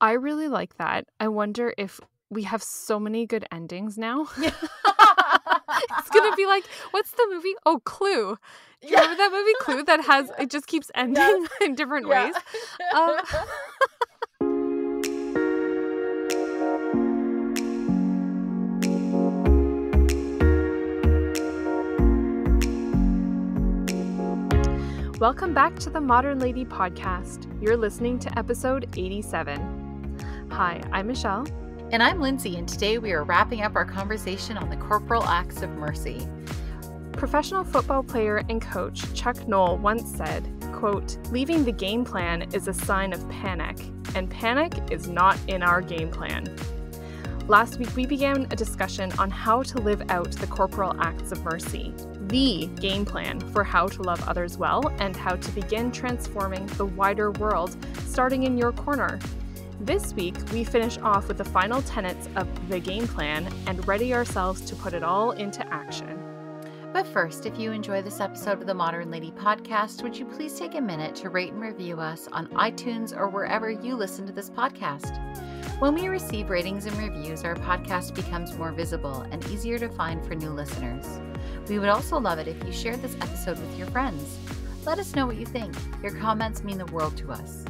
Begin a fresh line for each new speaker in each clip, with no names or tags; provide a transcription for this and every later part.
I really like that. I wonder if we have so many good endings now. it's gonna be like, what's the movie? Oh, Clue. you yeah. remember that movie Clue that has it just keeps ending yes. in different yeah. ways? Um, Welcome back to the Modern Lady Podcast. You're listening to episode
87. Hi, I'm Michelle. And I'm Lindsay, and today we are wrapping up our conversation on the corporal acts of mercy. Professional football player and coach
Chuck Knoll once said, quote, leaving the game plan is a sign of panic, and panic is not in our game plan. Last week, we began a discussion on how to live out the corporal acts of mercy, the game plan for how to love others well and how to begin transforming the wider world, starting in your corner this week, we finish off with the final tenets of the game plan and ready
ourselves to put it all into action. But first, if you enjoy this episode of the Modern Lady podcast, would you please take a minute to rate and review us on iTunes or wherever you listen to this podcast? When we receive ratings and reviews, our podcast becomes more visible and easier to find for new listeners. We would also love it if you shared this episode with your friends. Let us know what you think. Your comments mean the world to us.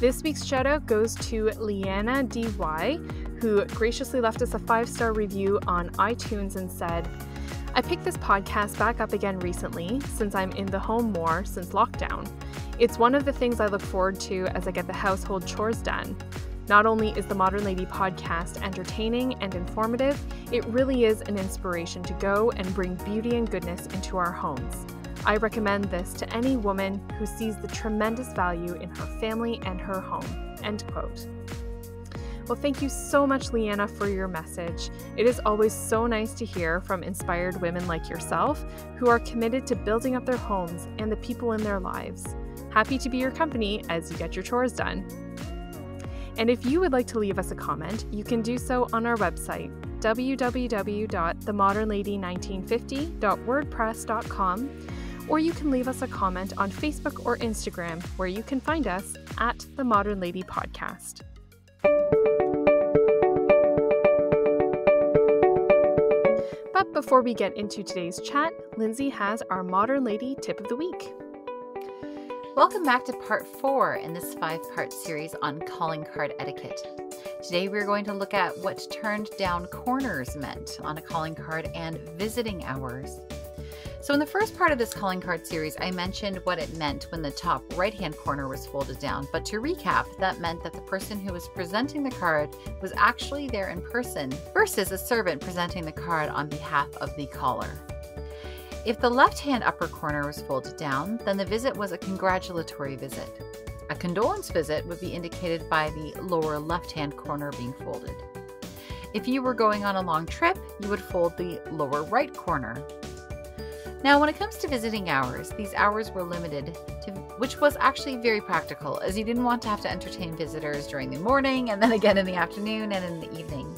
This week's shout
out goes to Leanna DY, who graciously left us a five star review on iTunes and said, I picked this podcast back up again recently since I'm in the home more since lockdown. It's one of the things I look forward to as I get the household chores done. Not only is the Modern Lady podcast entertaining and informative, it really is an inspiration to go and bring beauty and goodness into our homes. I recommend this to any woman who sees the tremendous value in her family and her home. End quote. Well, thank you so much, Leanna, for your message. It is always so nice to hear from inspired women like yourself who are committed to building up their homes and the people in their lives. Happy to be your company as you get your chores done. And if you would like to leave us a comment, you can do so on our website, www.themodernlady1950.wordpress.com or you can leave us a comment on Facebook or Instagram, where you can find us at the Modern Lady Podcast. But before we get into today's chat, Lindsay has our Modern Lady tip of the week.
Welcome back to part four in this five part series on calling card etiquette. Today, we're going to look at what turned down corners meant on a calling card and visiting hours. So in the first part of this calling card series, I mentioned what it meant when the top right-hand corner was folded down. But to recap, that meant that the person who was presenting the card was actually there in person versus a servant presenting the card on behalf of the caller. If the left-hand upper corner was folded down, then the visit was a congratulatory visit. A condolence visit would be indicated by the lower left-hand corner being folded. If you were going on a long trip, you would fold the lower right corner, now, when it comes to visiting hours, these hours were limited, to, which was actually very practical as you didn't want to have to entertain visitors during the morning and then again in the afternoon and in the evening.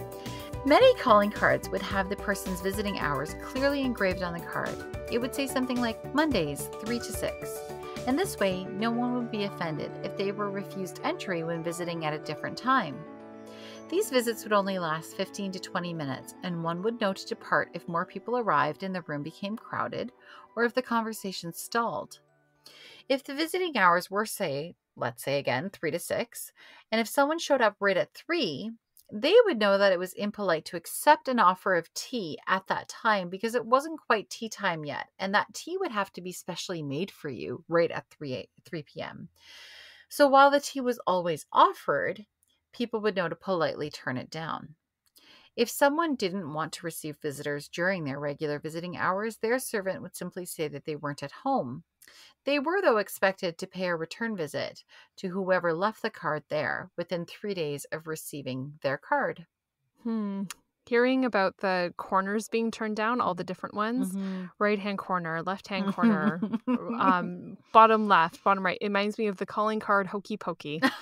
Many calling cards would have the person's visiting hours clearly engraved on the card. It would say something like Mondays 3 to 6. And this way, no one would be offended if they were refused entry when visiting at a different time. These visits would only last 15 to 20 minutes, and one would know to depart if more people arrived and the room became crowded or if the conversation stalled. If the visiting hours were, say, let's say again, 3 to 6, and if someone showed up right at 3, they would know that it was impolite to accept an offer of tea at that time because it wasn't quite tea time yet, and that tea would have to be specially made for you right at 3, 3 p.m. So while the tea was always offered, people would know to politely turn it down. If someone didn't want to receive visitors during their regular visiting hours, their servant would simply say that they weren't at home. They were, though, expected to pay a return visit to whoever left the card there within three days of receiving their card. Hmm. Hearing about the
corners being turned down, all the different ones mm-hmm. right hand corner, left hand corner, um, bottom left, bottom right. It reminds me of the calling card Hokey Pokey.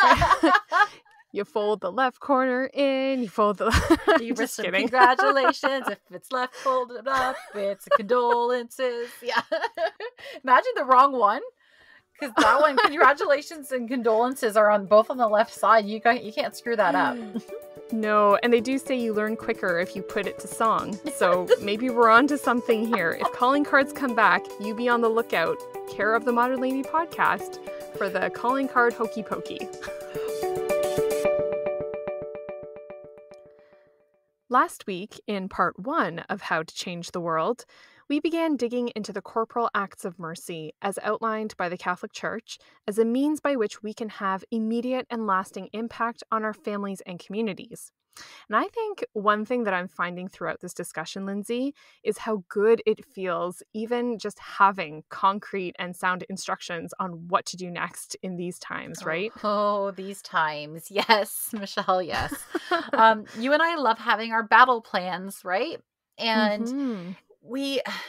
you fold the left corner in, you fold the. you just kidding. Congratulations.
if it's left folded up, it's condolences. Yeah. Imagine the wrong one. Because that one, congratulations and condolences are on both on the left side. You can't, you can't screw that up.
No, and they do say you learn quicker if you put it to song. So maybe we're on to something here. If calling cards come back, you be on the lookout. Care of the Modern Lady podcast for the calling card hokey pokey. Last week, in part one of How to Change the World, we began digging into the corporal acts of mercy as outlined by the Catholic Church as a means by which we can have immediate and lasting impact on our families and communities. And I think one thing that I'm finding throughout this discussion, Lindsay, is how good it feels even just having concrete and sound instructions on what to do next in these times, oh, right? Oh, oh these
times. Yes, Michelle, yes. um, you and I love having our battle plans, right? And mm-hmm we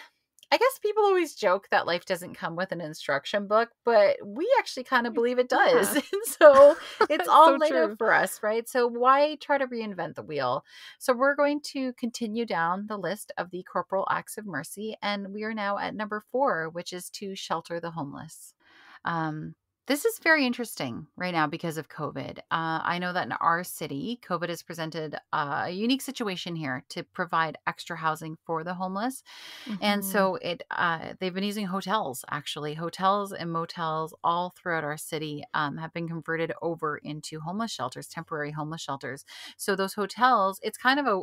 I guess people always joke that life doesn't come with an instruction book, but we actually kind of believe it does. Yeah. so it's all so laid true. out for us, right? So why try to reinvent the wheel? So we're going to continue down the list of the corporal acts of mercy, and we are now at number four, which is to shelter the homeless. Um, this is very interesting right now because of COVID. Uh, I know that in our city, COVID has presented uh, a unique situation here to provide extra housing for the homeless,
mm-hmm. and so
it uh, they've been using hotels actually. Hotels and motels all throughout our city um, have been converted over into homeless shelters, temporary homeless shelters. So those hotels, it's kind of a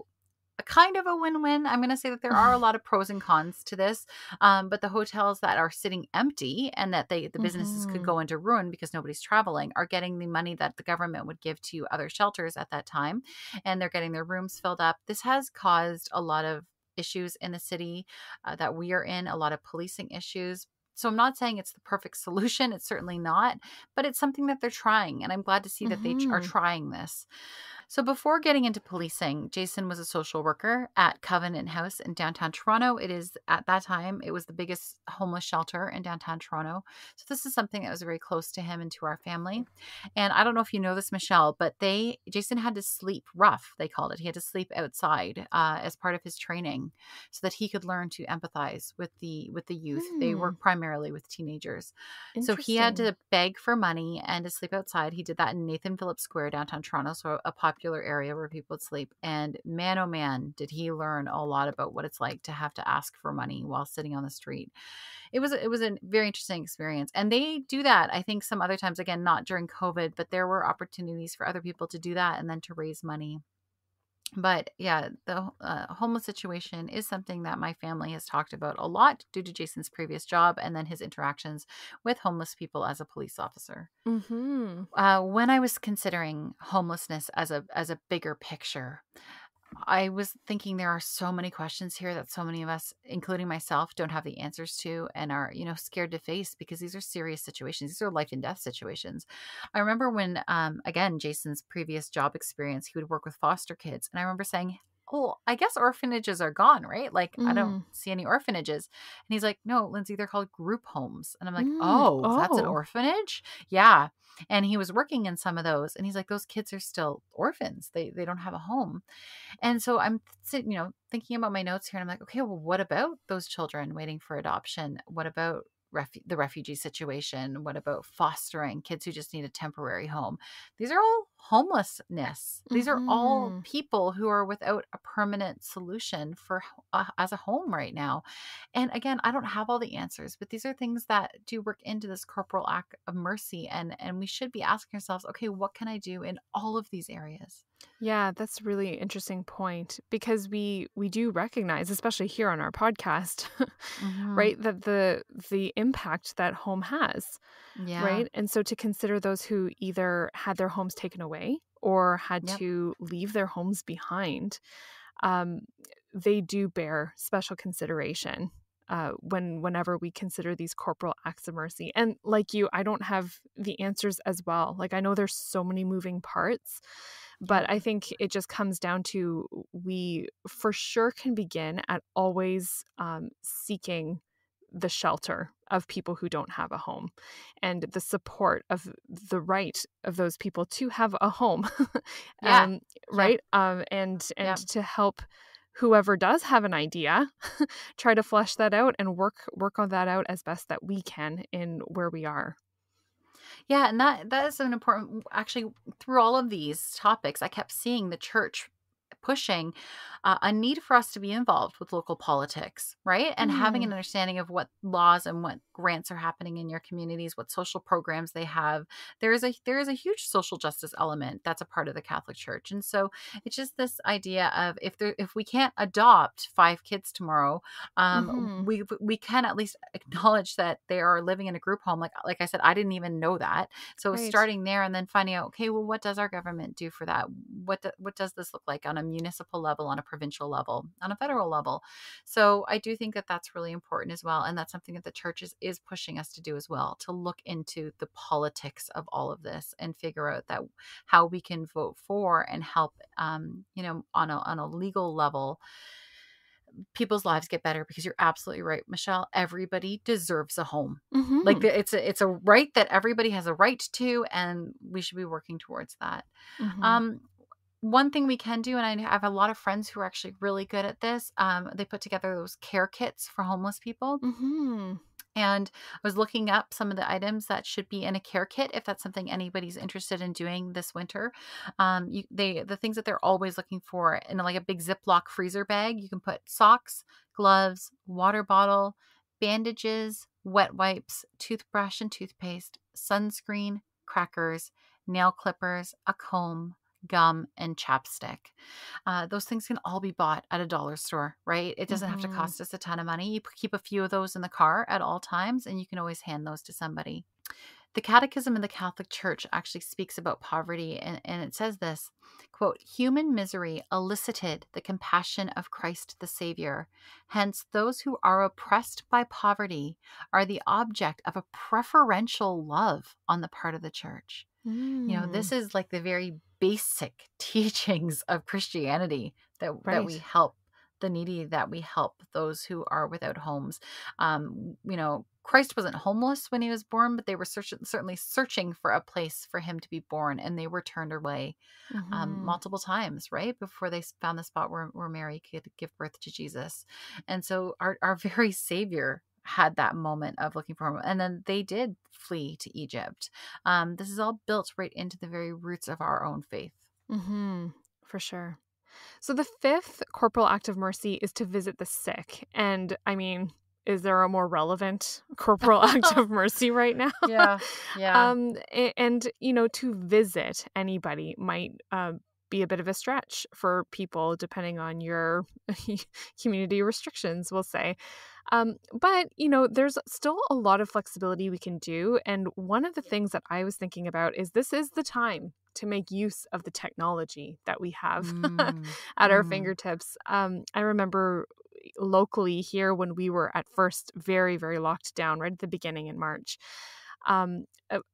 a kind of a win-win. I'm going to say that there are a lot of pros and cons to this, um, but the hotels that are sitting empty and that they the businesses mm-hmm. could go into ruin because nobody's traveling are getting the money that the government would give to other shelters at that time, and they're getting their rooms filled up. This has caused a lot of issues in the city uh, that we are in, a lot of policing issues, so I'm not saying it's the perfect solution. It's certainly not, but it's something that they're trying. And I'm glad to see that mm-hmm. they are trying this. So before getting into policing, Jason was a social worker at Covenant House in downtown Toronto. It is at that time it was the biggest homeless shelter in downtown Toronto. So this is something that was very close to him and to our family. And I don't know if you know this, Michelle, but they Jason had to sleep rough. They called it. He had to sleep outside uh, as part of his training, so that he could learn to empathize with the with the youth. Hmm. They work primarily with teenagers,
so he had to
beg for money and to sleep outside. He did that in Nathan Phillips Square, downtown Toronto, so a popular popular area where people sleep. And man, oh man, did he learn a lot about what it's like to have to ask for money while sitting on the street. It was it was a very interesting experience, and they do that. I think some other times, again, not during COVID, but there were opportunities for other people to do that and then to raise money but yeah, the uh, homeless situation is something that my family has talked about a lot due to Jason's previous job and then his interactions with homeless people as a police officer. Mm-hmm. Uh, when I was considering homelessness as a as a bigger picture, I was thinking there are so many questions here that so many of us, including myself, don't have the answers to and are, you know, scared to face because these are serious situations. These are life and death situations. I remember when, um, again, Jason's previous job experience, he would work with foster kids. And I remember saying, oh, I guess orphanages are gone, right? Like, mm. I don't mm. see any orphanages. And he's like, no, Lindsay, they're called group homes. And I'm like, mm. oh, oh, that's an oh. orphanage? Yeah. And he was working in some of those. And he's like, those kids are still orphans. They, they don't have a home. And so I'm sitting, you know, thinking about my notes here. And I'm like, okay, well, what about those children waiting for adoption? What about the refugee situation? What about fostering kids who just need a temporary home? These are all homelessness. These mm-hmm. are all mm-hmm. people who are without a permanent solution for uh, as a home right now. And again, I don't have all the answers, but these are things that do work into this corporal act of mercy and and we should be asking ourselves, okay, what can I do in all of these areas?
Yeah, that's a really interesting point because we we do recognize, especially here on our podcast, mm-hmm. right, that the the impact that home has. Yeah. Right? And so to consider those who either had their homes taken away or had yep. to leave their homes behind, um, they do bear special consideration. Uh, when whenever we consider these corporal acts of mercy and like you i don't have the answers as well like i know there's so many moving parts but I think it just comes down to we for sure can begin at always um, seeking the shelter of people who don't have a home and the support of the right of those people to have a home yeah. um, right yeah. um, and and yeah. to help whoever does have an idea try to flesh that out and work work on that out as best that we
can in where we are yeah, and that that is an important actually through all of these topics I kept seeing the church pushing uh, a need for us to be involved with local politics, right? And mm. having an mm. understanding of what laws and what grants are happening in your communities, what social programs they have. There is a there is a huge social justice element that's a part of the Catholic Church, and so it's just this idea of if there if we can't adopt five kids tomorrow, um, mm we we can at least acknowledge that they are living in a group home. Like like I said, I didn't even know that. So right. starting there and then finding out, okay, well, what does our government do for that? What do, what does this look like on a municipal level, on a provincial level, on a federal level. So I do think that that's really important as well. And that's something that the church is, is pushing us to do as well to look into the politics of all of this and figure out that how we can vote for and help, um, you know, on a, on a legal level people's lives get better because you're absolutely right michelle everybody deserves a home mm-hmm. like it's a it's a right that everybody has a right to and we should be working towards that mm-hmm. um one thing we can do, and I have a lot of friends who are actually really good at this, um, they put together those care kits for homeless people. Mm-hmm. And I was looking up some of the items that should be in a care kit if that's something anybody's interested in doing this winter. Um, you, they the things that they're always looking for in like a big Ziploc freezer bag. You can put socks, gloves, water bottle, bandages, wet wipes, toothbrush and toothpaste, sunscreen, crackers, nail clippers, a comb, gum, and chapstick. Uh, those things can all be bought at a dollar store, right? It doesn't mm-hmm. have to mm-hmm. cost us a ton of money. You keep a few of those in the car at all times, and you can always hand those to somebody. The Catechism in the Catholic Church actually speaks about poverty, and, and it says this quote, Human misery elicited the compassion of Christ the Savior. Hence, those who are oppressed by poverty are the object of a preferential love on the part of the church. Mm. You know, this mm. is like the very basic teachings of Christianity that right. that we help the needy, that we help those who are without homes. Um, you know, Christ wasn't homeless when he was born, but they were search- certainly searching for a place for him to be born, and they were turned away um, mm-hmm. um, multiple times, right? Before they found the spot where, where Mary could give birth to Jesus. And so, our, our very Savior had that moment of looking for him. And then they did flee to Egypt. Um, this is all built right into the very roots of our own faith. Mm-hmm, for sure. So the fifth corporal act of mercy
is to visit the sick. And I mean, is there a more relevant corporal act of mercy right now? Yeah. Yeah. Um, and, you know, to visit anybody might uh, be a bit of a stretch for people, depending on your community restrictions, we'll say. Um, but, you know, there's still a lot of flexibility we can do. And one of the things that I was thinking about is this is the time to make use of the technology that we have mm. at mm. our fingertips. Um, I remember eh, locally here when we were at first very, very locked down right at the beginning in March. Um,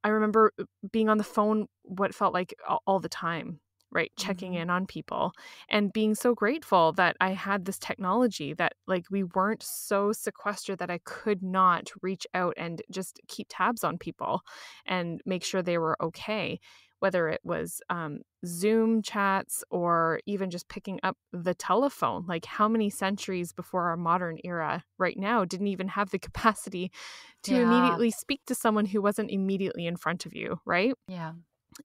I remember eh, being on the phone what felt like all the time right checking mm-hmm. in on people and being so grateful that i had this technology that like we weren't so sequestered that i could not reach out and just keep tabs on people and make sure they were okay whether it was um, zoom chats or even just picking up the telephone like how many centuries before our modern era right now didn't even have the capacity to yeah. immediately speak to someone who wasn't immediately in front of you right yeah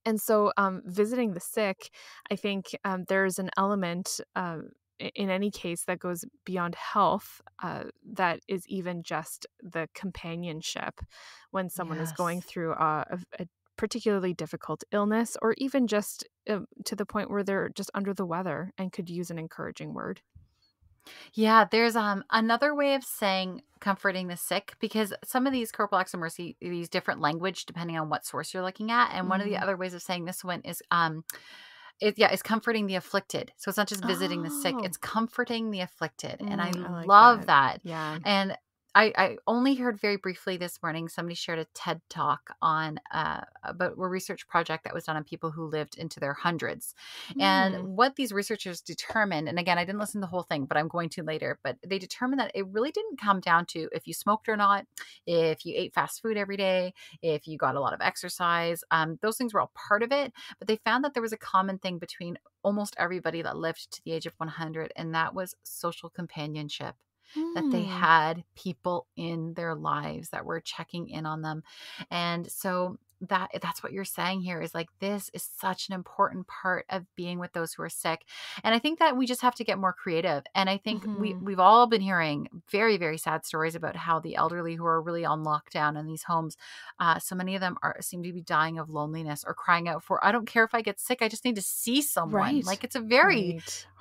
and so um, visiting the sick i think um, there's an element uh, in any case that goes beyond health uh, that is even just the companionship when someone yes. is going through a, a, particularly difficult illness or even just uh, to the point where they're just under the weather and could use an encouraging word
yeah, there's um another way of saying comforting the sick because some of these corporal mercy these different language depending on what source you're looking at. And mm one of the mm-hmm. other ways of saying this one is um it, yeah, it's comforting the afflicted. So it's not just visiting oh. the sick; oh. it's comforting the afflicted, mm, and I, mm, I like love that. that. Yeah, and I, I only heard very briefly this morning somebody shared a TED talk on uh, about a research project that was done on people who lived into their hundreds. Mm. And hmm. what these researchers determined, and again, I didn't listen to the whole thing, but I'm going to later, but they determined that it really didn't come down to if you smoked or not, if you ate fast food every day, if you got a lot of exercise. Um, those things were all part of it, but they found that there was a common thing between almost everybody that lived to the age of 100, and that was social companionship mm. that they hmm. had people in their lives that were checking in on them. And so that eh, that's what you're saying here is like this is such an important part of being with those who are sick and i think that we just have to get more creative and i think mm-hmm. we we've all been hearing very very sad stories about how the elderly who are really on lockdown in these homes uh, so many of them are seem to be dying of loneliness or crying out for i don't care if i get sick i just need to see someone right. like it's a very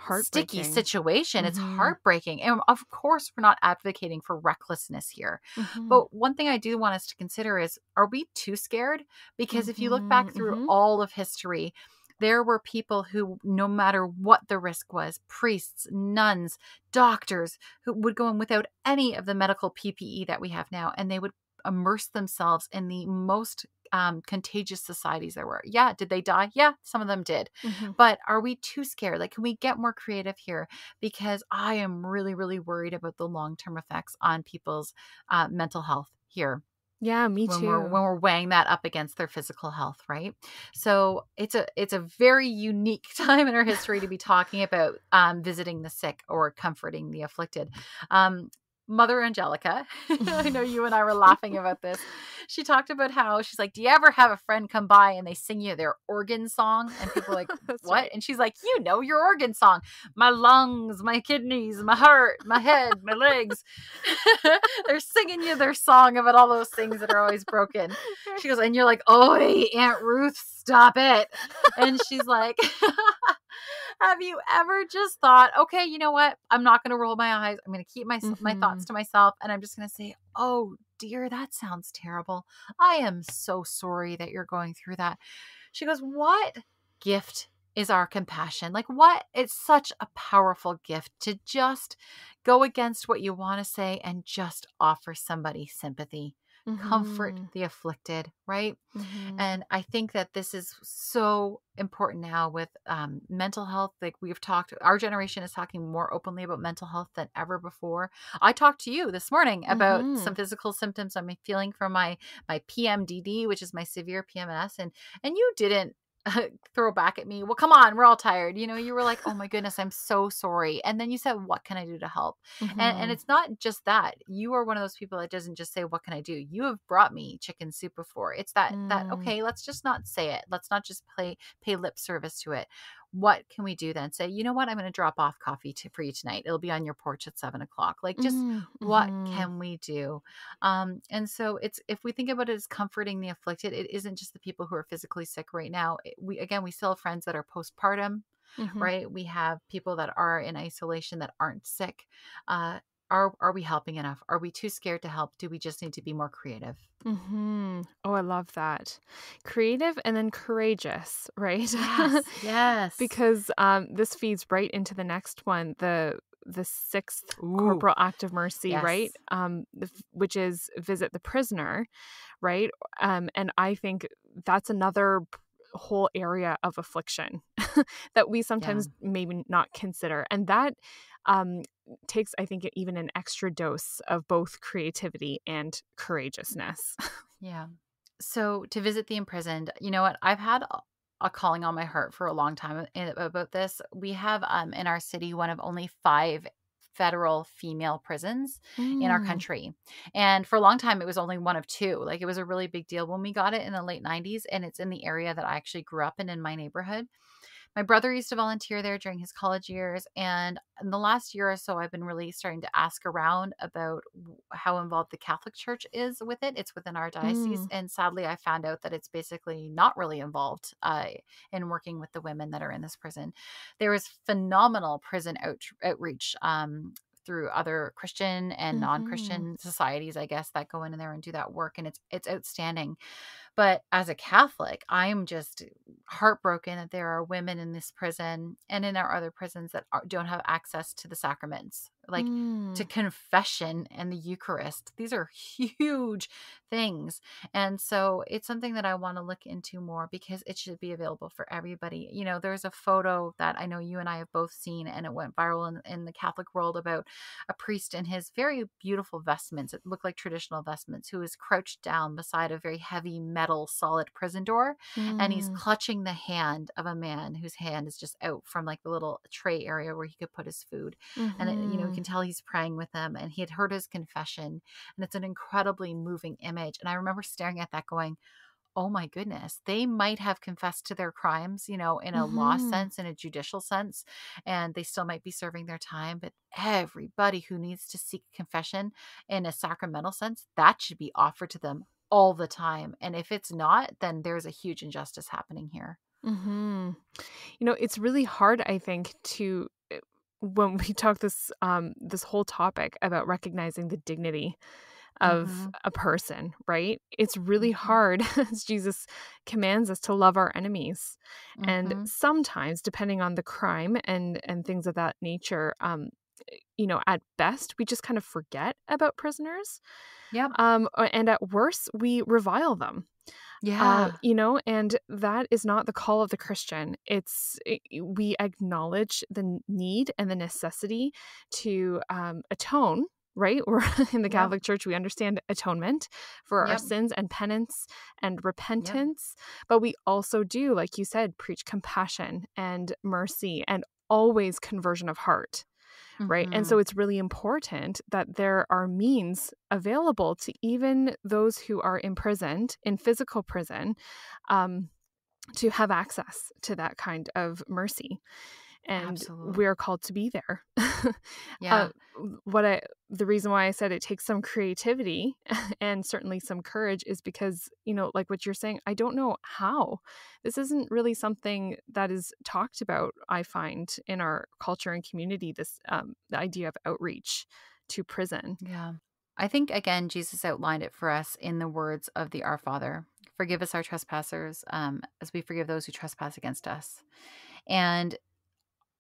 right. sticky situation mm-hmm. it's heartbreaking and of course we're not advocating for recklessness here mm-hmm. but one thing i do want us to consider is are we too scared because mm-hmm, if you look back mm-hmm, through mm-hmm. all of history, there were people who, no matter what the risk was, priests, nuns, doctors, who would go in without any of the medical PPE that we have now, and they would immerse themselves in the most um, contagious societies there were. Yeah, did they die? Yeah, some of them did. Mm-hmm. But are we too scared? Like, can we get more creative here? Because I am really, really worried about the long term effects on people's uh, mental health here.
Yeah, me when too. We're, when
we're weighing that up against their physical health, right? So it's a it's a very unique time in our history to be talking about um, visiting the sick or comforting the afflicted. Um, Mother Angelica. I know you and I were laughing about this. She talked about how she's like, Do you ever have a friend come by and they sing you their organ song? And people like, What? Right. And she's like, You know your organ song. My lungs, my kidneys, my heart, my head, my legs. They're singing you their song about all those things that are always broken. She goes, And you're like, Oh, Aunt Ruth's stop it. and she's like, Have you ever just thought, okay, you know what? I'm not going to roll my eyes. I'm going to keep my, mm-hmm. my thoughts mm-hmm. to myself. And I'm just going to say, Oh dear, that sounds terrible. I am so sorry that you're going through that. She goes, What gift is our compassion. Like, what? It's such a powerful gift to just go against what you want to say and just offer somebody sympathy mm-hmm. comfort the afflicted, right? Mm-hmm. And I think that this is so important now with um, mental health. Like we've talked, our generation is talking more openly about mental health than ever before. I talked to you this morning about mm-hmm. some physical symptoms I'm feeling from my my PMDD, which is my severe PMS, and and you didn't throw back at me, well, come on, we're all tired. You know, you were like, oh my goodness, I'm so sorry. And then you said, what can I do to help? Mm-hmm. And, and mm-hmm. it's not just that. You are one of those people that doesn't just say, what can I do? You have brought me chicken soup before. It's that, mm. that, okay, let's just not say it. Let's not just play, pay lip service to it what can we do then? Say, you know what, I'm going to drop off coffee to, for you tonight. It'll be on your porch at seven o'clock. Like, just mm-hmm. what mm-hmm. can we do? Um, and so it's if we think about it as comforting the afflicted, it isn't just the people who are physically sick right now. It, we again, we still have friends that are postpartum. Mm-hmm. right? We have people that are in isolation that aren't sick. Uh, are are we helping enough are we too scared to help do we just need to be more creative
mm-hmm.
oh i love that creative and then courageous right yes,
yes. because um, this feeds right into the next one the the sixth Ooh. corporal act of mercy yes. right um, which is visit the prisoner right um, and i think that's another whole area of affliction that we sometimes yeah. maybe not consider and that um, takes i think even an extra dose of both creativity and courageousness
yeah so to visit the imprisoned you know what i've had a calling on my heart for a long time uh, about this we have um, in our city one of only five federal female prisons mm. in our mm. country. And for a long time, it was only one of two. Like it was a really big deal when we got it in the late 90s. And it's in the area that I actually grew up in in my neighborhood. My brother used to volunteer there during his college years. And in the last year or so, I've been really starting to ask around about how involved the Catholic Church is with it. It's within our diocese. Mm. And sadly, I found out that it's basically not really involved uh, in working with the women that are in this prison. There is phenomenal prison out- outreach um, through other Christian and mm-hmm. non-Christian societies, I guess, that go in there and do that work, and it's it's outstanding. But as a Catholic, I am just heartbroken that there are women in this prison and in our other prisons that are, don't have access to the sacraments, like mm. to confession and the Eucharist. These are huge things. And so it's something that I want to look into more because it should be available for everybody. You know, there's a photo that I know you and I have both seen, and it went viral in, in the Catholic world about a priest in his very beautiful vestments. It looked like traditional vestments, who is crouched down beside a very heavy metal metal solid prison door mm. and he's mm. clutching the hand of a man whose hand is just out from like the little tray area where he could put his food mm-hmm. and it, you know you can mm-hmm. tell he's praying with them and he had heard his confession and it's an incredibly moving image and i remember staring at that going oh my goodness, they might have confessed to their crimes, you know, in a mm-hmm. law sense, in a judicial sense, and they still might be serving their time. But everybody who needs to seek confession in a sacramental sense, that should be offered to them all the time. And if it's not, then there's a huge injustice happening here.
Mm-hmm. You know, it's really hard, I think, to eh, when we talk this um, this whole topic about recognizing the dignity of mm-hmm. a person, right? It's really mm-hmm. hard as Jesus commands us to love our enemies. Mm-hmm. And sometimes, depending on the crime and and things of that nature, um, you know, at best, we just kind of forget about prisoners. Yeah. Um, and at worst, we revile them. Uh, yeah. Uh, you know, and that is not the call of the Christian. It's it, we acknowledge the need and the necessity to um, atone. Right? We're in the Catholic yeah. Church, we understand atonement for our sins and penance and repentance. But we also do, like you said, preach compassion and mercy and always conversion of heart mm-hmm. right? And so mm-hmm. it's really important that there are means available to even those who are imprisoned in physical prison um, to have access to that kind of mercy. And Absolutely. we are called to be there. yeah. Uh, what I the reason why I said it takes some creativity and certainly some courage is because, you know, like what you're saying, I don't know how. This isn't really something that is talked about, I find, in our culture and community, this um, the idea of
outreach to prison. Yeah. I think, again, Jesus outlined it for us in the words of the Our Father Forgive us our trespassers um, as we forgive those who trespass against us. And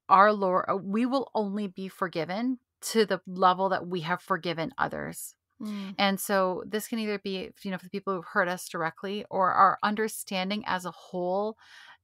our Lord, uh, we will only be forgiven to the level that we have forgiven others. Mm. And so this can either be, you know, for the people who've hurt us directly or our understanding as a whole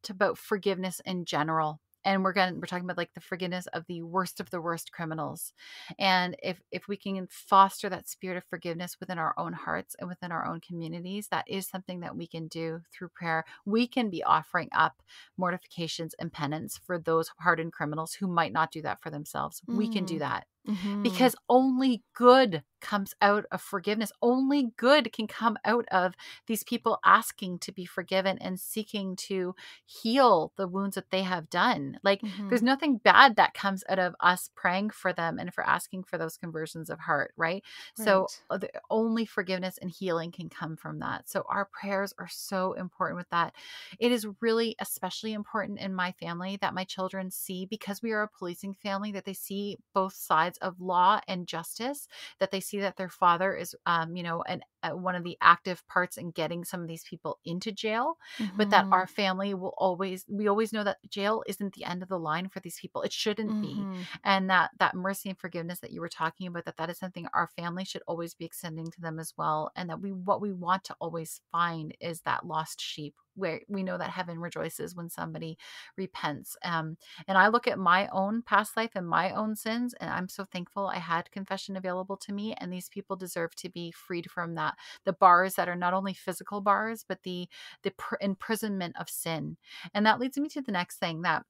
to about forgiveness in general. And we're going we're talking about like the forgiveness of the worst of the worst criminals. And if if we can foster that spirit of forgiveness within our own hearts and within our own communities, that is something that we can do through prayer. We can be offering up mortifications and penance for those hardened criminals who might not do that for themselves. Mm. We can do mm. that. Mm-hmm. Because only good comes out of forgiveness. Only good can come out of these people asking to be forgiven and seeking to heal the wounds that they have done. Like, mm-hmm. there's nothing bad that comes out of us praying for them and for asking for those conversions of heart, right? right. So, uh, the, only forgiveness and healing can come from that. So, our prayers are so important with that. It is really especially important in my family that my children see because we are a policing family that they see both sides sides of law and justice that they see that their father is um, you know an uh, one of the active parts in getting some of these people into jail mm-hmm. but that our mm-hmm. family will always we always know that jail isn't the end of the line for these people it shouldn't mm-hmm. be and that that mercy and forgiveness that you were talking about that that is something our family should always be extending to them as well and that we what we want to always find is that lost sheep where we know that heaven rejoices when somebody repents. Um, and I look at my own past life and my own sins, and I'm so thankful I had confession available to me. And these people deserve to be freed from that the bars that are not only physical bars, but the the pr- imprisonment of sin. And that leads me to the next thing that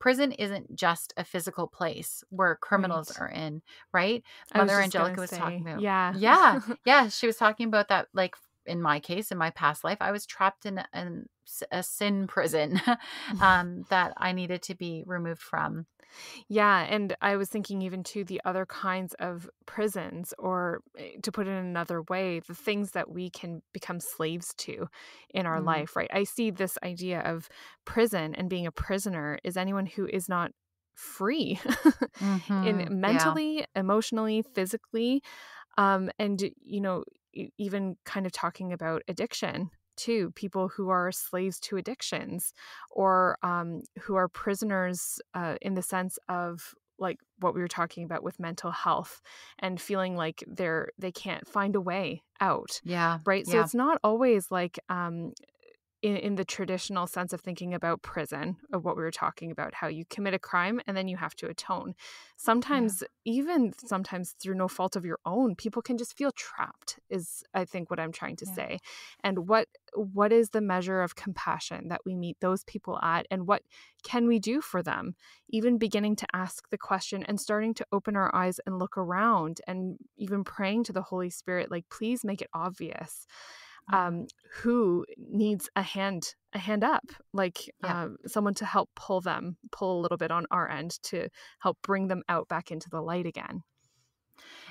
prison isn't just a physical place where criminals right. are in, right? Mother Angelica was say, talking about. Yeah. Yeah. yeah. She was talking about that like in my case, in my past life, I was trapped in, in a sin prison um, that I needed to be removed from. Yeah. And I was thinking, even to the other
kinds of prisons, or eh, to put it another way, the things that we can become slaves to in our mm-hmm. life, right? I see this idea of prison and being a prisoner is anyone who is not free mm-hmm.
in mentally,
yeah. emotionally, physically. Um, and you know even kind of talking about addiction too people who are slaves to addictions or um, who are prisoners uh, in the sense of like what we were talking about with mental health and feeling like they're they can't find a way out yeah right so it's not always like um in, in the traditional sense of thinking about prison, of what we were talking about, how you commit a crime and then you have to atone. Sometimes, yeah. even sometimes through no fault of your own, people can just feel trapped. Is I think what I'm trying to yeah. say, and what what is the measure of compassion that we meet those people at, and what can we do for them? Even beginning to ask the question and starting to open our eyes and look around, and even praying to the Holy Spirit, like please make it obvious. Mm. um, who needs a hand a hand up like yeah. um, someone to help
pull them pull a little bit on our end to help bring them out back into the light again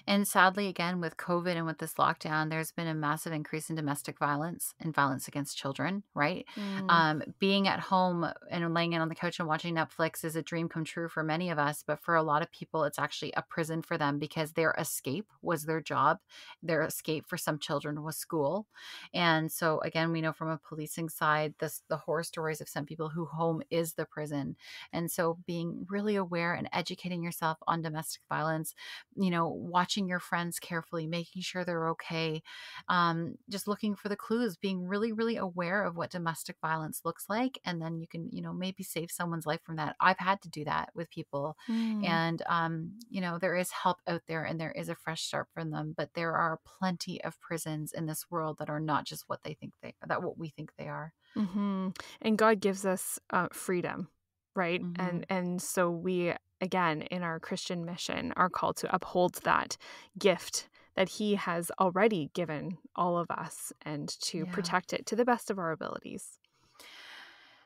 and sadly, again, with COVID and with this lockdown, there's been a massive increase in domestic violence and violence against children, right? Mm. Um, being at home and laying in on the couch and watching Netflix is a dream come true for many of us, but for a lot of people, it's actually a prison for them because their escape was their job. Their escape for some children was school. And so, again, we know from a policing side, this, the horror stories of some people who home is the prison. And so, being really aware and educating yourself on domestic violence, you know, watching your friends carefully, making sure they're okay, um, just looking for the clues, being really, really aware of what domestic violence looks like. And then you can, you know, maybe save someone's life from that. I've had to do that with people. Mm. And, um, you know, there is help out there and there is a fresh start for them, but there are plenty of prisons in this world that are not just what they think they that what we think they are. Mm-hmm. And God gives us uh, freedom
right mm-hmm. and and so we again in our Christian mission are called to uphold that gift that He has already given all of us and
to yeah. protect it to the best of our abilities.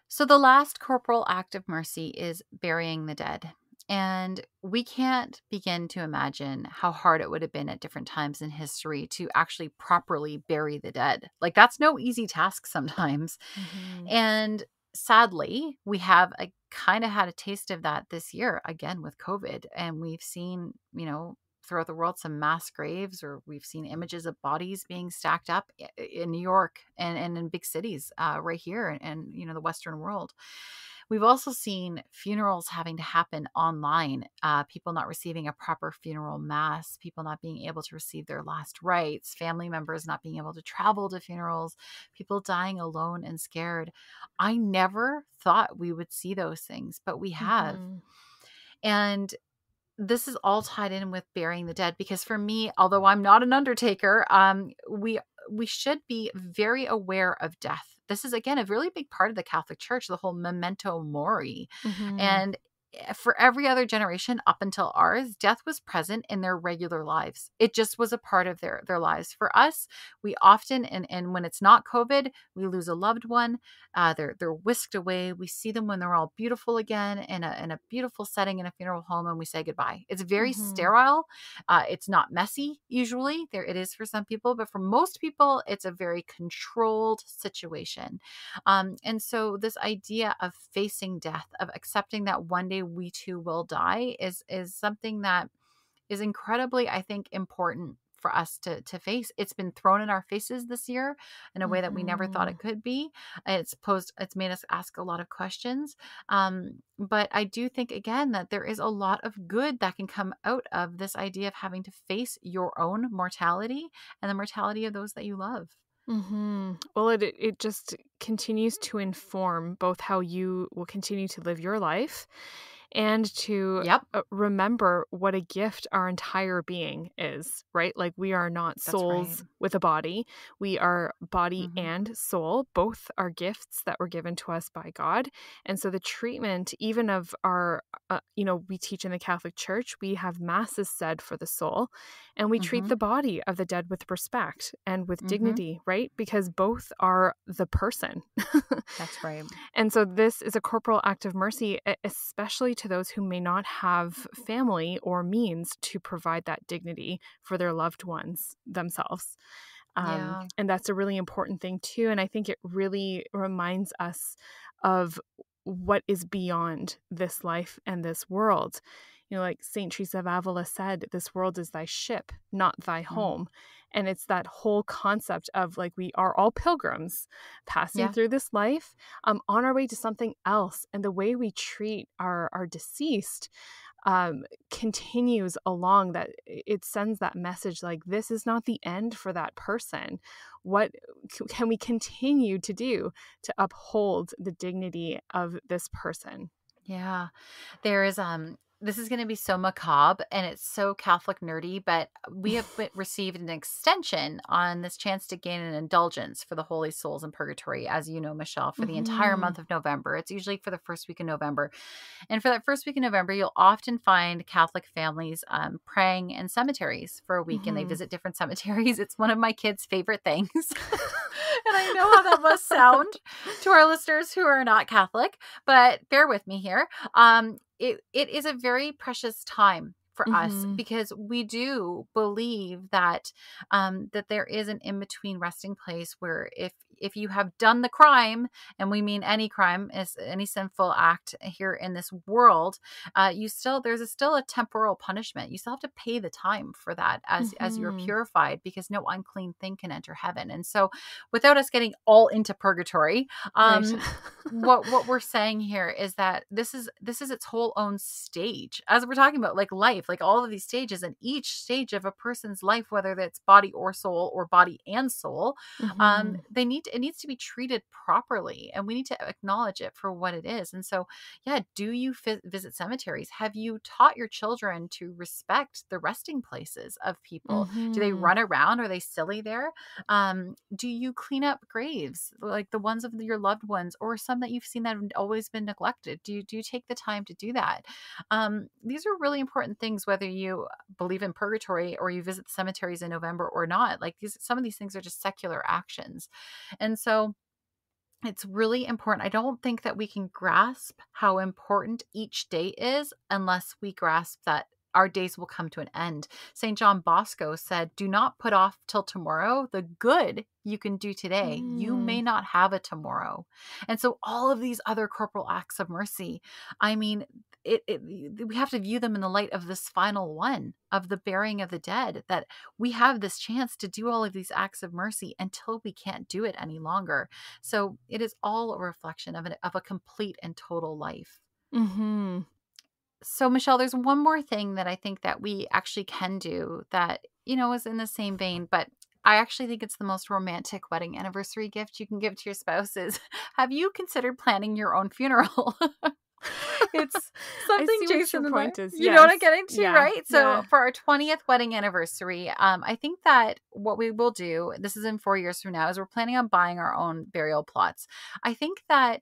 So, the last corporal act of mercy is burying the dead. And we can't begin to imagine how hard it would have been at different times in history to actually properly bury the dead. Like, that's no easy task sometimes. Mm-hmm. And sadly, we have a uh, kind of had a taste of that this year again with COVID. And we've seen, you know, throughout the world some mass graves or we've seen images of bodies being stacked up in New York and, and in big cities uh, right here and, and, you know, the Western world. We've also seen funerals having to happen online, uh, people not receiving a proper funeral mass, people not being able to receive their last rites, family members not being able to travel to funerals, people dying alone and scared. I never thought we would see those things, but we have. Mm-hmm. And this is all tied in with burying the dead because for me, although I'm not an undertaker, um, we we should be very aware of death this is again a really big part of the Catholic Church, the whole memento mori. Mm-hmm. And Eh, for every other generation up until ours, death was present in their regular lives. It just was a part of their their lives. For us, we often and and when it's not COVID, we lose a loved one. Uh, they're they're whisked away. We see them when they're all beautiful again in a in a beautiful setting in a funeral home, and we say goodbye. It's very mm-hmm. sterile. Uh, it's not messy usually. There it is for some people, but for most people, it's a very controlled situation. Um, and so this idea of facing death, of accepting that one day we too will die is is something that is incredibly i think important for us to to face it's been thrown in our faces this year in a way that we never thought it mm-hmm. could be it's posed it's made us ask a lot of questions um, but i do think again that there is a lot of good that can come out of this idea of having to face your own mortality and the mortality of those that you love
Mm-hmm. Well, it it just continues to inform both how you will continue to live your life and to yep. Uh, remember what a gift our entire being is, right? Like we are not That's souls right. with a body. We are body mm-hmm. and soul. Both are gifts that were given to us by God. And so the treatment even of our uh, you know, we teach in the Catholic Church, we have masses said for the soul and we mm-hmm. treat the body of the dead with respect and with mm-hmm. dignity, right? Because both are the person. That's right. And so this is a corporal act of mercy especially to those who may not have family or means to provide that dignity for their loved ones themselves. Um, yeah. And that's a really important thing, too. And I think it really reminds us of what is beyond this life and this world. You know, like St. Teresa of Avila said, this world is thy ship, not thy mm. home. Mm-hmm. And it's that whole concept of like we are all pilgrims passing yeah. through this life um, on our way to something else. And the way we treat our, our deceased um, continues along that it sends that message like this is not the end for that person what can we continue to do to uphold the dignity of this person
yeah there is um this is going to be so macabre and it's so Catholic nerdy, but we have received an extension on this chance to gain an indulgence for the holy souls in purgatory, as you know, Michelle, for the mm-hmm. entire month of November. It's usually for the first week in November. And for that first week in November, you'll often find Catholic families um, praying in cemeteries for a week mm-hmm. and they mm-hmm. visit different cemeteries. It's one of my kids' favorite things. and I know how that must sound to our listeners who are not Catholic, but bear with me here. Um, it, it is a very precious time for mm-hmm. us because we do believe that um, that there is an in between resting place where if if you have done the crime, and we mean any crime is any sinful act here in this world, uh, you still there's a, still a temporal punishment. You still have to pay the time for that as mm-hmm. as you're mm-hmm. purified because no unclean thing can enter heaven. And so, without us getting all into purgatory, um, right. what what we're saying here is that this is this is its whole own stage as we're talking about like life like all of these stages and each stage of a person's life whether that's body or soul or body and soul um, mm-hmm. um, they need to, it needs to be treated properly and we need to acknowledge it for what it is and so yeah do you f- visit cemeteries have you taught your children to respect the resting places of people mm-hmm. do they mm-hmm. run around are they silly there um, do you clean up graves like the ones of your loved ones or some that you've seen that have always been neglected do you do you take the time to do that um, these are really important things things whether you believe in purgatory or you visit the cemeteries in November or not. Like these some of these things are just secular actions. And so it's really important. I don't think that we can grasp how important each day is unless we grasp that our days will come to an end. St. John Bosco said, Do not put off till tomorrow the good you can do today. Mm. You may mm. not have a tomorrow. And so, all of these other corporal acts of mercy, I mean, it, it, we have to view them in the light of this final one of the burying of the dead that we have this chance to do all of these acts of mercy until we can't do it any longer so it is all a reflection of, an, of a complete and total life mm-hmm. so michelle there's one more thing that i think that we actually can do that you know is in the same vein but I actually think it's the most romantic wedding anniversary gift you can give to your spouses. Have you considered planning your own funeral? it's something Jason point is. Yes. You know what I'm getting to, yeah. right? So yeah. for our 20th wedding anniversary, um, I think that what we will do, this is in four years from now, is we're planning on buying our own burial plots. I think that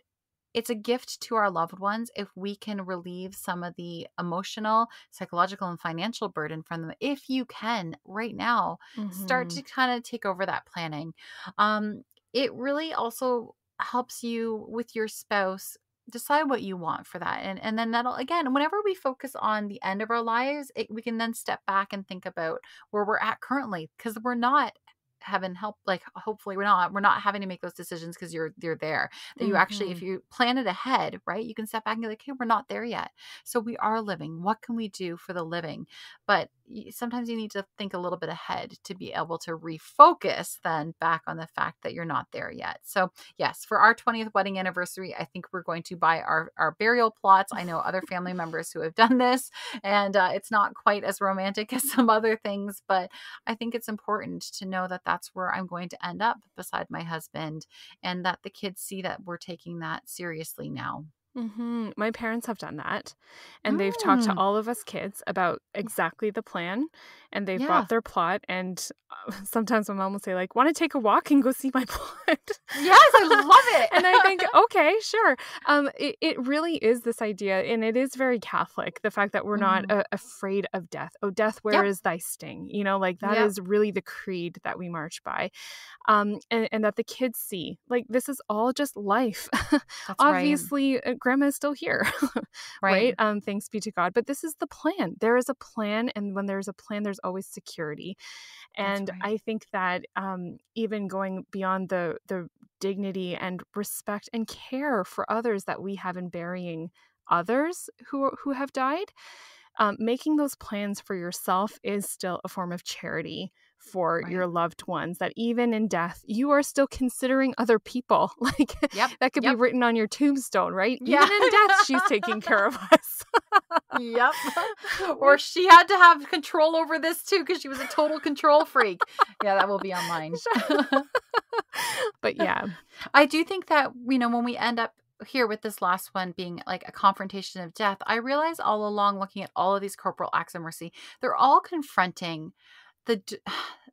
it's a gift to our loved ones if we can relieve some of the emotional, psychological, and financial burden from them. If you can, right now, mm-hmm. start to kind of take over that planning. Um, it really also helps you with your spouse decide what you want for that and and then that'll again whenever we focus on the end of our lives it, we can then step back and think about where we're at currently because we're not having help like hopefully we're not we're not having to make those decisions because you're you're there that you mm-hmm. actually if mm-hmm. you plan it ahead right you can step back and be like hey we're not there yet so we are living what can we do for the living but sometimes you need to think a little bit ahead to be able to refocus then back on the fact that you're not there yet. So, yes, for our 20th wedding anniversary, I think we're going to buy our, our burial plots. I know other family members who have done this, and uh, it's not quite as romantic as some other things, but I think it's important to know that that's where I'm going to end up beside my husband and that the kids see that we're taking that seriously now.
Mm-hmm. My parents have done that. And oh. they've talked to oh. all of us kids about exactly the plan. And they've yeah. bought their plot. And uh, sometimes my mom will say, like, want to take a walk and go see my plot? Yes, I love it. and I think, okay, sure. Um, it, it, really is this idea. And it is very Catholic, the fact that we're not mm. uh, afraid of death. Oh, death, where yep. is thy sting? You know, like that yep. is really the creed that we march by. Um, and, and that the kids see. Like, this is all just life. That's Obviously, right uh, grandma is still here, right? right? Um, thanks be to God. But this is the plan. There is a plan, and when there's a plan, there's always security. And right. I think that um, even going beyond the the dignity and respect and care for others that we have in burying others who who have died, um, making those plans for yourself is still a form of charity for right. your loved ones that even in death you are still considering other people like yep. that could yep. be written on your tombstone right yeah. even in death she's taking
care of us yep or she had to have control over this too because she was a total control freak yeah that will be on mine but yeah i do think that you know when we end up here with this last one being like a confrontation of death i realize all along looking at all of these corporal acts of mercy they're all confronting the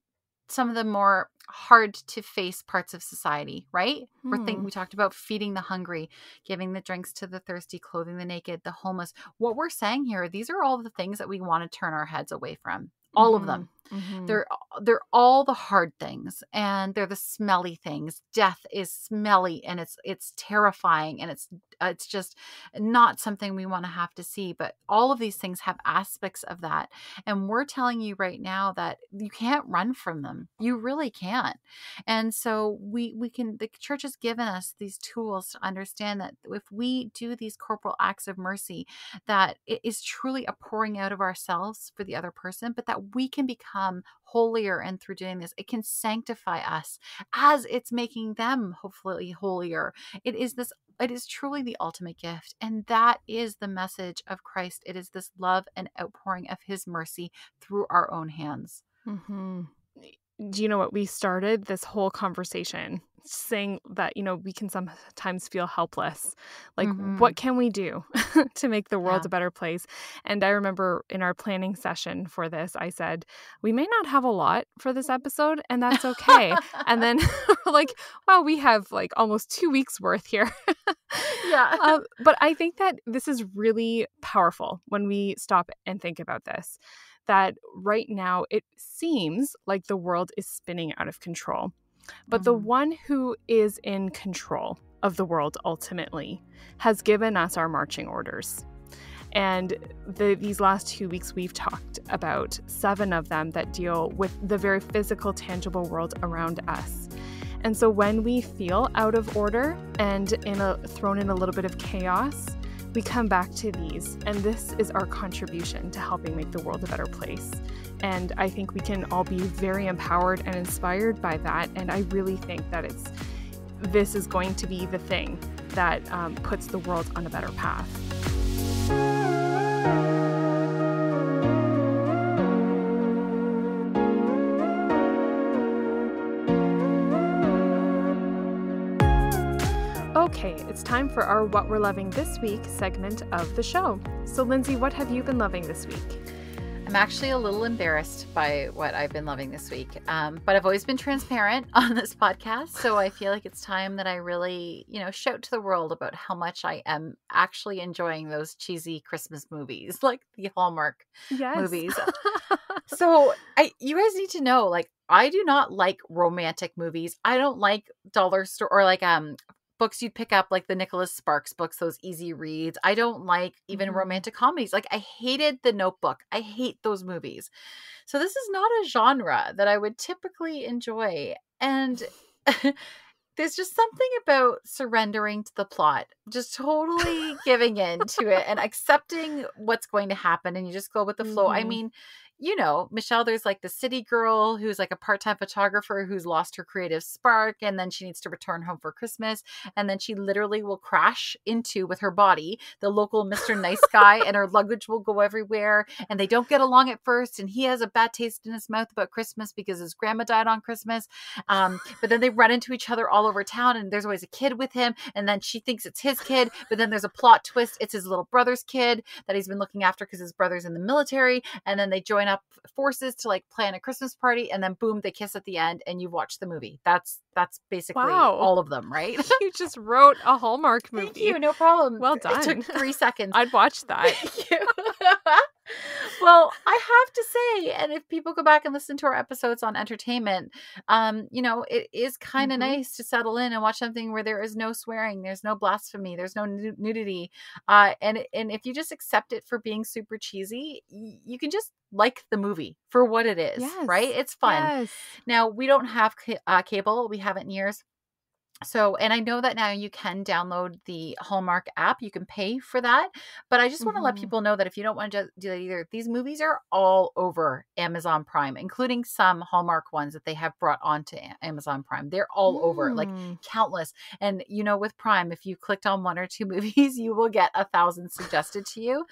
some of the more hard to face parts of society, right? Hmm. We're thinking we talked about feeding the hungry, giving the drinks to the thirsty, clothing the naked, the homeless. What we're saying here, these are all the things that we want to turn our heads away from. All mm-hmm. of them. Mm-hmm. They're they're all the hard things and they're the smelly things. Death is smelly and it's it's terrifying and it's uh, it's just not something we want to have to see, but all of these things have aspects of that. And we're telling you right now that you can't run from them. You really can't. And so we we can the church has given us these tools to understand that if we do these corporal acts of mercy that it is truly a pouring out of ourselves for the other person, but that we can become become holier and through doing this it can sanctify us as it's making them hopefully holier it is this it is truly the ultimate gift and that is the message of christ it is this love and outpouring of his mercy through our own hands
mm-hmm do you know what? We started this whole conversation saying that, you know, we can sometimes feel helpless. Like, mm-hmm. what can we do to make the world yeah. a better place? And I remember in our planning session for this, I said, we may not have a lot for this episode, and that's okay. and then, like, wow, we have like almost two weeks worth here. yeah. Um, but I think that this is really powerful when we stop and think about this that right now it seems like the world is spinning out of control. But mm-hmm. the one who is in control of the world ultimately has given us our marching orders. And the, these last two weeks, we've talked about seven of them that deal with the very physical, tangible world around us. And so when we feel out of order and in a, thrown in a little bit of chaos, we come back to these, and this is our contribution to helping make the world a better place. And I think we can all be very empowered and inspired by that. And I really think that it's this is going to be the thing that um, puts the world on a better path. Okay, it's time for our What We're Loving This Week segment
of the show. So, Lindsay, what have you been loving this week? I'm actually a little embarrassed by what I've been loving this week, um, but I've always been transparent on this podcast. So I feel like it's time that I really, you know, shout to the world about how much I am actually enjoying those cheesy Christmas movies, like the Hallmark
yes. movies.
so I, you guys need to know, like, I do not like romantic movies. I don't like dollar store or like um books you'd pick up, like the Nicholas Sparks books, those easy reads. I don't like even mm-hmm. romantic comedies. Like I hated The Notebook. I hate those movies. So this is not a genre that I would typically enjoy. And there's just something about surrendering to the plot, just totally giving in to it and accepting what's going to happen and you just go with the flow. Mm-hmm. I mean, you know, Michelle, there's like the city girl who's like a part time photographer who's lost her creative spark and then she needs to return home for Christmas. And then she literally will crash into with her body the local Mr. Nice Guy and her luggage will go everywhere. And they don't get along at first. And he has a bad taste in his mouth about Christmas because his grandma died on Christmas. Um, but then they run into each other all over town and there's always a kid with him. And then she thinks it's his kid. But then there's a plot twist it's his little brother's kid that he's been looking after because his brother's in the military. And then they join up forces to like plan a Christmas party, and then boom, they kiss at the end, and you watch the movie. That's that's basically wow. all of them, right? you just wrote a Hallmark movie. Thank you, no problem. Well done. It took three seconds. I'd watch that. well, I have to say, and if people go back and listen to our episodes on entertainment, um, you know, it is kind of mm -hmm. nice to settle in and watch something where there is no swearing, there's no blasphemy, there's no nudity, uh, and and if you just accept it for being super cheesy, you can just like the movie for what it is, yes. right? It's fun. Yes. Now we don't have uh, cable; we haven't in years so and i know that now you can download the hallmark app you can pay for that but i just want to mm-hmm. let people know that if you don't want to do that either these movies are all over amazon prime including some hallmark ones that they have brought onto amazon prime they're all mm. over like hmm. countless and you know with prime if you clicked on one or two movies you will get a thousand suggested to you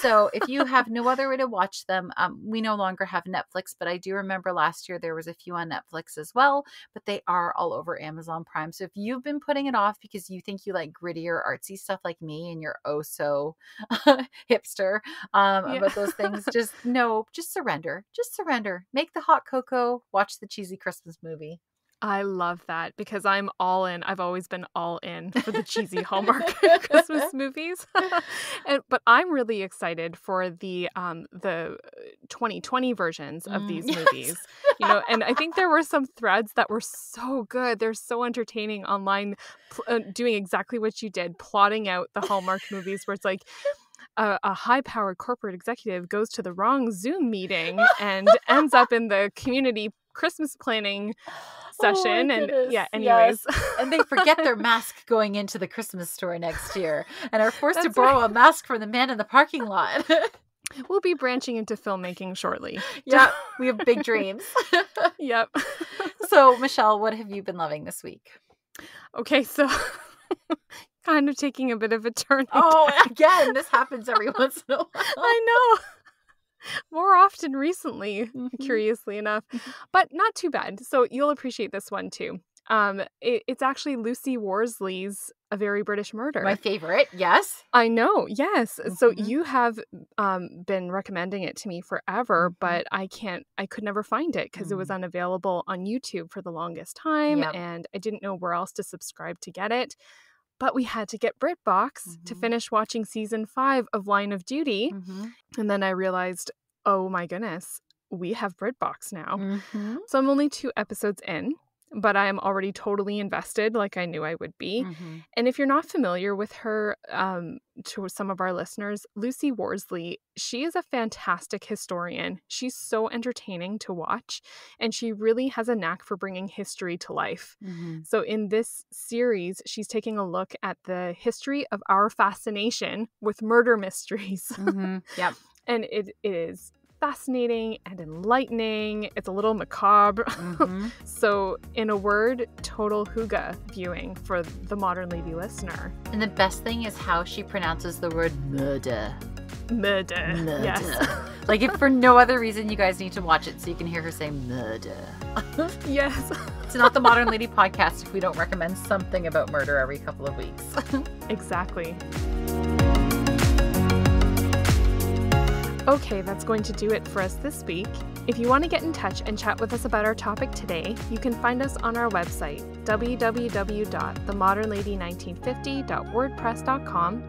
so if you have no other way to watch them um, we no longer have netflix but i do remember last year there was a few on netflix as well but they are all over amazon prime so if you've been putting it off because you think you like grittier, artsy stuff like me and you're oh so hipster um, yeah. about those things, just no, just surrender. Just surrender. Make the hot cocoa, watch the cheesy Christmas movie. I love that because I'm all
in. I've always been all in for the cheesy Hallmark Christmas movies, and, but I'm really excited for the um, the 2020 uh, versions of mm, these yes. movies. You know, and I think there were some threads that were so good. They're so entertaining online, pl- uh, doing exactly what you did, plotting out the Hallmark movies, where it's like. Uh, a, high powered corporate executive goes to the wrong Zoom meeting and ends up in the community Christmas planning oh session. Oh and yeah, anyways. Yes.
and they forget their mask going into the Christmas store next year and are forced That's to borrow right. a mask from the man in the parking lot. we'll be branching into filmmaking shortly. Yeah, we have big dreams. yep. so, Michelle, what have you been loving this week? Okay, so kind of taking a bit of a turn. Oh, again, this
happens every once in a while. I know more often recently, mm-hmm. curiously enough, mm-hmm. but not too bad. So you'll appreciate this one too. Um, it, it's actually Lucy Worsley's A Very British Murder. My favorite, yes. I know, yes. Mm-hmm. So you have um, been recommending it to me forever, mm-hmm. but I can't, I could never find it because mm it was mm. unavailable on YouTube for the longest time, yep. and I didn't know where else to subscribe to get it but we had to get BritBox mm-hmm. to finish watching season five of Line of Duty. Mm-hmm. And then I realized, oh my goodness, we have BritBox now. Mm-hmm. So I'm only two episodes in but I'm already totally invested, like I knew I would be. Mm-hmm. And if you're not familiar with her, um, to some of our listeners, Lucy Worsley, she is a fantastic historian. She's so entertaining to watch, and she really has a knack for bringing history to life. Mm-hmm. So, in this series, she's taking a look at the history of our fascination with murder mysteries. mm hmm Yep. and it, it is fascinating and enlightening. It's a little macabre. Mm-hmm. so, in a word, total huga
viewing for the modern lady listener. And the best thing is how she pronounces the word murder. Murder. Murder. Yes. like, if for no other reason, you guys need to watch it so you can hear her say murder. yes. it's not the Modern Lady podcast if we don't recommend something about murder every couple of weeks. exactly.
Okay, that's going to do it for us this week. If you want to get in touch and chat with us about our topic today, you can find us on our website, www.themodernlady1950.wordpress.com,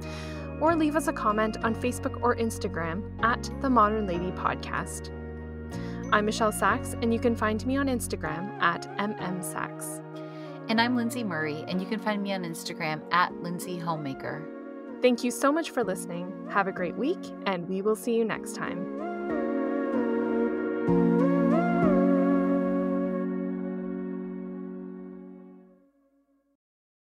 or leave us a comment on Facebook or Instagram at The Modern Lady Podcast. I'm Michelle Sachs, and you can find me on Instagram at mmsachs. And I'm Lindsay Murray, and you can find me on Instagram at Lindsay Homemaker. Thank you so much for listening. Have a great week, and we will see you next time.